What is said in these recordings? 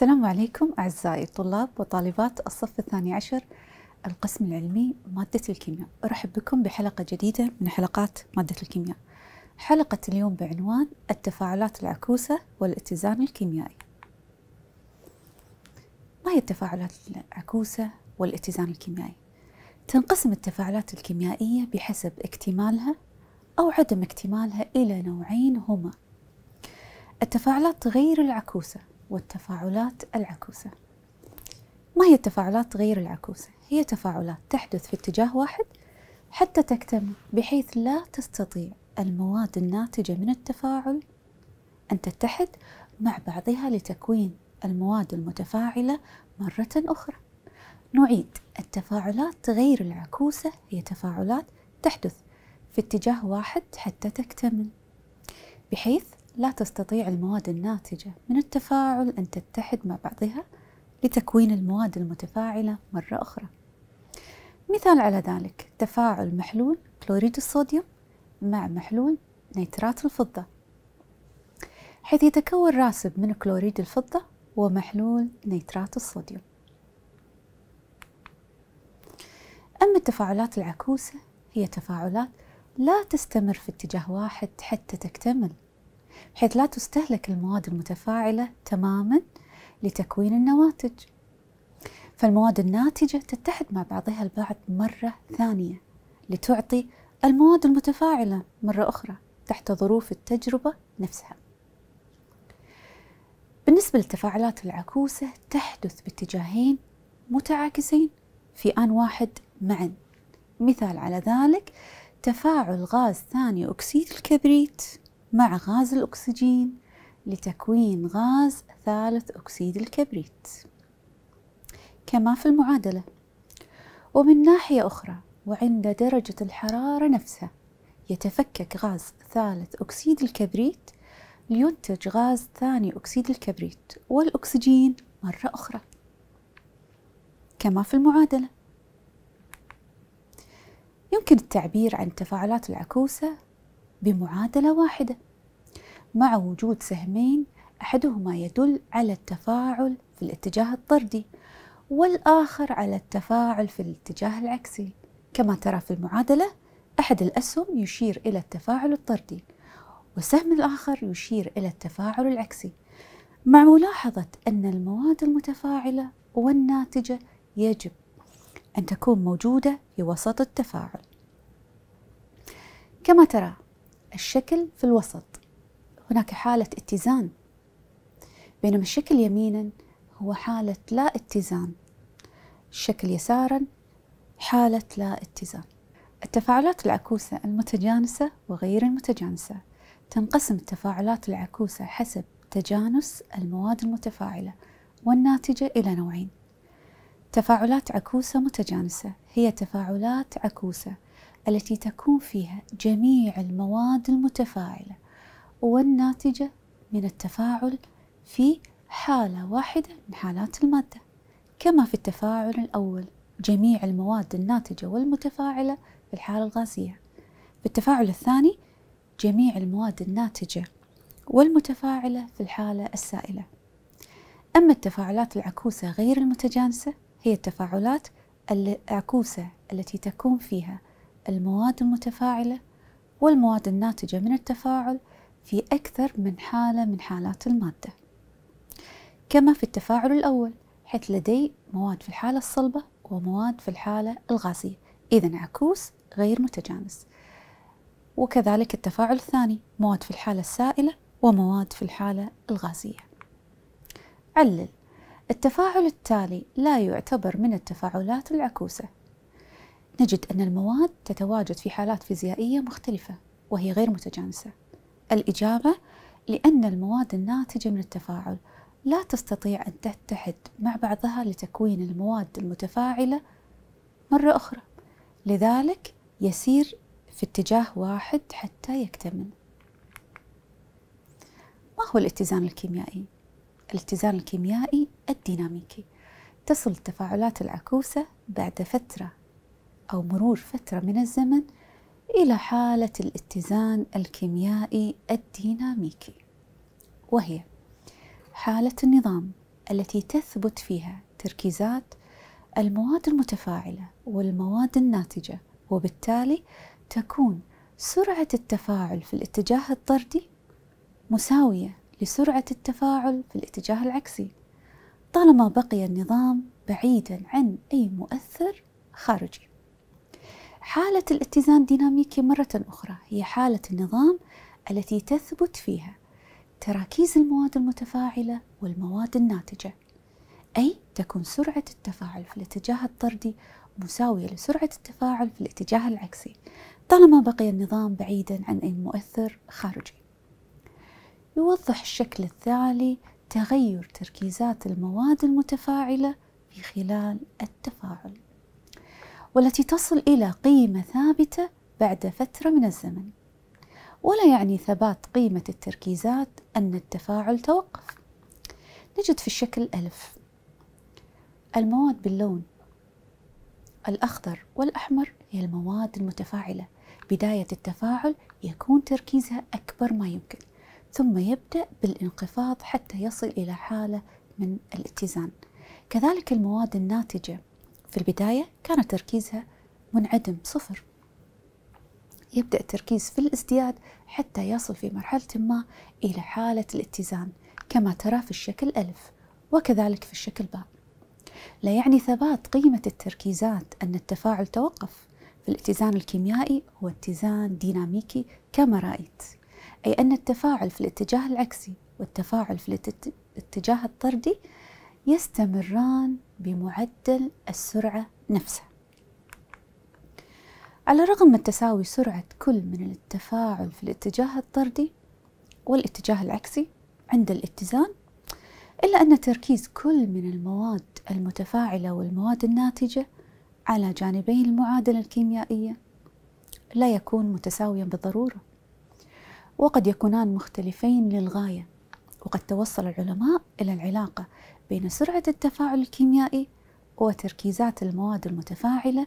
السلام عليكم أعزائي الطلاب وطالبات الصف الثاني عشر القسم العلمي مادة الكيمياء أرحب بكم بحلقة جديدة من حلقات مادة الكيمياء حلقة اليوم بعنوان التفاعلات العكوسة والاتزان الكيميائي ما هي التفاعلات العكوسة والاتزان الكيميائي؟ تنقسم التفاعلات الكيميائية بحسب اكتمالها أو عدم اكتمالها إلى نوعين هما التفاعلات غير العكوسة والتفاعلات العكوسة ما هي التفاعلات غير العكوسة؟ هي تفاعلات تحدث في اتجاه واحد حتى تكتمل بحيث لا تستطيع المواد الناتجة من التفاعل أن تتحد مع بعضها لتكوين المواد المتفاعلة مرة أخرى. نعيد التفاعلات غير العكوسة هي تفاعلات تحدث في اتجاه واحد حتى تكتمل بحيث لا تستطيع المواد الناتجة من التفاعل أن تتحد مع بعضها لتكوين المواد المتفاعلة مرة أخرى. مثال على ذلك تفاعل محلول كلوريد الصوديوم مع محلول نيترات الفضة حيث يتكون راسب من كلوريد الفضة ومحلول نيترات الصوديوم أما التفاعلات العكوسة هي تفاعلات لا تستمر في اتجاه واحد حتى تكتمل بحيث لا تستهلك المواد المتفاعلة تماما لتكوين النواتج فالمواد الناتجة تتحد مع بعضها البعض مرة ثانية لتعطي المواد المتفاعلة مرة أخرى تحت ظروف التجربة نفسها بالنسبة للتفاعلات العكوسة تحدث باتجاهين متعاكسين في آن واحد معا مثال على ذلك تفاعل غاز ثاني أكسيد الكبريت مع غاز الأكسجين لتكوين غاز ثالث أكسيد الكبريت كما في المعادلة ومن ناحية أخرى وعند درجة الحرارة نفسها يتفكك غاز ثالث أكسيد الكبريت لينتج غاز ثاني أكسيد الكبريت والأكسجين مرة أخرى كما في المعادلة يمكن التعبير عن التفاعلات العكوسة بمعادلة واحدة مع وجود سهمين أحدهما يدل على التفاعل في الاتجاه الطردي والآخر على التفاعل في الاتجاه العكسي كما ترى في المعادلة أحد الأسهم يشير إلى التفاعل الطردي والسهم الآخر يشير إلى التفاعل العكسي مع ملاحظة أن المواد المتفاعلة والناتجة يجب أن تكون موجودة في وسط التفاعل كما ترى الشكل في الوسط هناك حالة اتزان بينما الشكل يمينا هو حالة لا اتزان الشكل يسارا حالة لا اتزان التفاعلات العكوسة المتجانسة وغير المتجانسة تنقسم التفاعلات العكوسة حسب تجانس المواد المتفاعلة والناتجة إلى نوعين تفاعلات عكوسة متجانسة هي تفاعلات عكوسة التي تكون فيها جميع المواد المتفاعلة والناتجة من التفاعل في حالة واحدة من حالات المادة كما في التفاعل الأول جميع المواد الناتجة والمتفاعلة في الحالة الغازية في التفاعل الثاني جميع المواد الناتجة والمتفاعلة في الحالة السائلة أما التفاعلات العكوسة غير المتجانسة هي التفاعلات العكوسة التي تكون فيها المواد المتفاعلة والمواد الناتجة من التفاعل في أكثر من حالة من حالات المادة كما في التفاعل الأول حيث لدي مواد في الحالة الصلبة ومواد في الحالة الغازية إذا عكوس غير متجانس وكذلك التفاعل الثاني مواد في الحالة السائلة ومواد في الحالة الغازية علل التفاعل التالي لا يعتبر من التفاعلات العكوسة نجد أن المواد تتواجد في حالات فيزيائية مختلفة وهي غير متجانسة. الإجابة لأن المواد الناتجة من التفاعل لا تستطيع أن تتحد مع بعضها لتكوين المواد المتفاعلة مرة أخرى، لذلك يسير في اتجاه واحد حتى يكتمل. ما هو الاتزان الكيميائي؟ الاتزان الكيميائي الديناميكي تصل التفاعلات العكوسة بعد فترة أو مرور فترة من الزمن إلى حالة الاتزان الكيميائي الديناميكي وهي حالة النظام التي تثبت فيها تركيزات المواد المتفاعلة والمواد الناتجة وبالتالي تكون سرعة التفاعل في الاتجاه الطردي مساوية لسرعة التفاعل في الاتجاه العكسي طالما بقي النظام بعيدا عن أي مؤثر خارجي حالة الاتزان ديناميكي مرة أخرى هي حالة النظام التي تثبت فيها تراكيز المواد المتفاعلة والمواد الناتجة أي تكون سرعة التفاعل في الاتجاه الطردي مساوية لسرعة التفاعل في الاتجاه العكسي طالما بقي النظام بعيدا عن أي مؤثر خارجي يوضح الشكل التالي تغير تركيزات المواد المتفاعلة في خلال التفاعل والتي تصل إلى قيمة ثابتة بعد فترة من الزمن ولا يعني ثبات قيمة التركيزات أن التفاعل توقف نجد في الشكل ألف المواد باللون الأخضر والأحمر هي المواد المتفاعلة بداية التفاعل يكون تركيزها أكبر ما يمكن ثم يبدأ بالانخفاض حتى يصل إلى حالة من الاتزان كذلك المواد الناتجة في البداية كان تركيزها منعدم صفر يبدأ التركيز في الازدياد حتى يصل في مرحلة ما إلى حالة الاتزان كما ترى في الشكل ألف وكذلك في الشكل باء لا يعني ثبات قيمة التركيزات أن التفاعل توقف في الاتزان الكيميائي هو اتزان ديناميكي كما رأيت أي أن التفاعل في الاتجاه العكسي والتفاعل في الاتجاه الطردي يستمران بمعدل السرعة نفسها على الرغم من تساوي سرعة كل من التفاعل في الاتجاه الطردي والاتجاه العكسي عند الاتزان إلا أن تركيز كل من المواد المتفاعلة والمواد الناتجة على جانبي المعادلة الكيميائية لا يكون متساويا بالضرورة وقد يكونان مختلفين للغاية وقد توصل العلماء إلى العلاقة بين سرعة التفاعل الكيميائي وتركيزات المواد المتفاعلة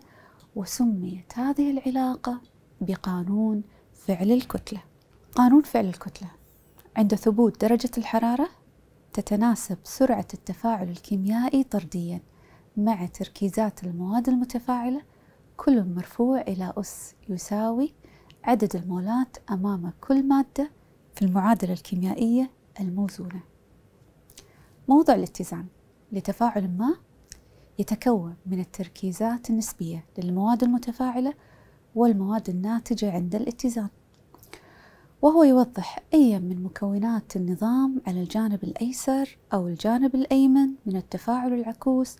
وسميت هذه العلاقة بقانون فعل الكتلة قانون فعل الكتلة عند ثبوت درجة الحرارة تتناسب سرعة التفاعل الكيميائي طرديا مع تركيزات المواد المتفاعلة كل مرفوع إلى أس يساوي عدد المولات أمام كل مادة في المعادلة الكيميائية الموزونة موضع الاتزان لتفاعل ما يتكون من التركيزات النسبية للمواد المتفاعلة والمواد الناتجة عند الاتزان وهو يوضح أي من مكونات النظام على الجانب الأيسر أو الجانب الأيمن من التفاعل العكوس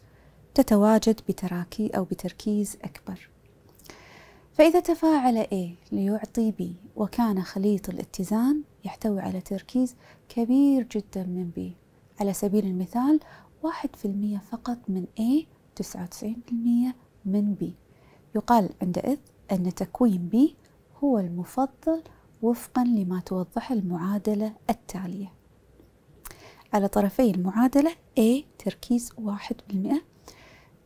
تتواجد بتراكي أو بتركيز أكبر فإذا تفاعل A ليعطي B وكان خليط الاتزان يحتوي على تركيز كبير جدا من B على سبيل المثال واحد في المية فقط من A تسعة وتسعين من B يقال عندئذ أن تكوين B هو المفضل وفقا لما توضحه المعادلة التالية على طرفي المعادلة A تركيز واحد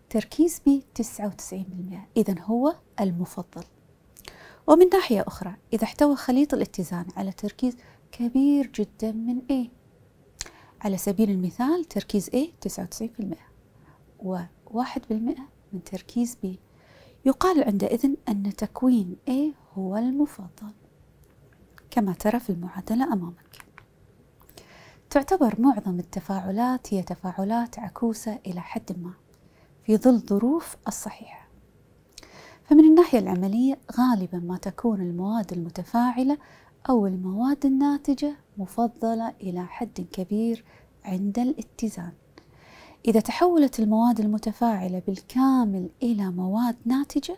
تركيز B تسعة وتسعين إذا هو المفضل ومن ناحية أخرى إذا احتوى خليط الاتزان على تركيز كبير جدا من A على سبيل المثال تركيز A 99% و 1% من تركيز B يقال عندئذ أن تكوين A هو المفضل كما ترى في المعادلة أمامك تعتبر معظم التفاعلات هي تفاعلات عكوسة إلى حد ما في ظل ظروف الصحيحة فمن الناحية العملية غالبا ما تكون المواد المتفاعلة أو المواد الناتجة مفضلة إلى حد كبير عند الاتزان إذا تحولت المواد المتفاعلة بالكامل إلى مواد ناتجة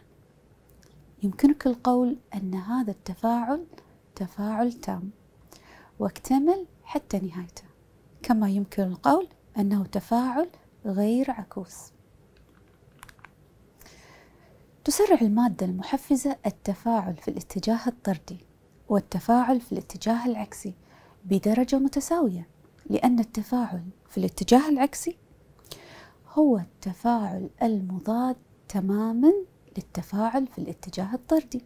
يمكنك القول أن هذا التفاعل تفاعل تام واكتمل حتى نهايته كما يمكن القول أنه تفاعل غير عكوس تسرع المادة المحفزة التفاعل في الاتجاه الطردي والتفاعل في الاتجاه العكسي بدرجة متساوية لأن التفاعل في الاتجاه العكسي هو التفاعل المضاد تماما للتفاعل في الاتجاه الطردي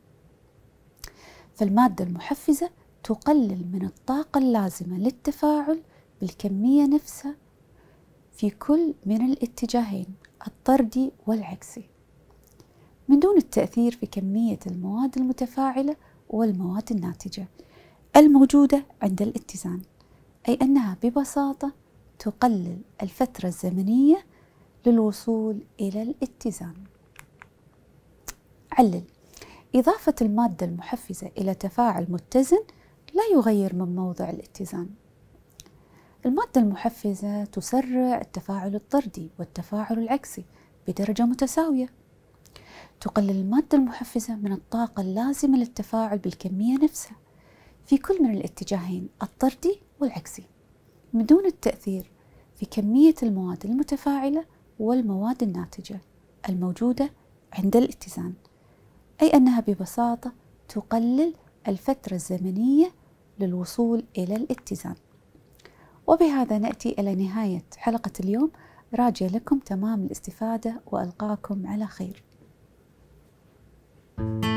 فالمادة المحفزة تقلل من الطاقة اللازمة للتفاعل بالكمية نفسها في كل من الاتجاهين الطردي والعكسي من دون التأثير في كمية المواد المتفاعلة والمواد الناتجة الموجودة عند الاتزان أي أنها ببساطة تقلل الفترة الزمنية للوصول إلى الاتزان علل إضافة المادة المحفزة إلى تفاعل متزن لا يغير من موضع الاتزان المادة المحفزة تسرع التفاعل الطردي والتفاعل العكسي بدرجة متساوية تقلل المادة المحفزة من الطاقة اللازمة للتفاعل بالكمية نفسها في كل من الاتجاهين الطردي والعكسي من دون التأثير في كمية المواد المتفاعلة والمواد الناتجة الموجودة عند الاتزان أي أنها ببساطة تقلل الفترة الزمنية للوصول إلى الاتزان وبهذا نأتي إلى نهاية حلقة اليوم راجع لكم تمام الاستفادة وألقاكم على خير thank you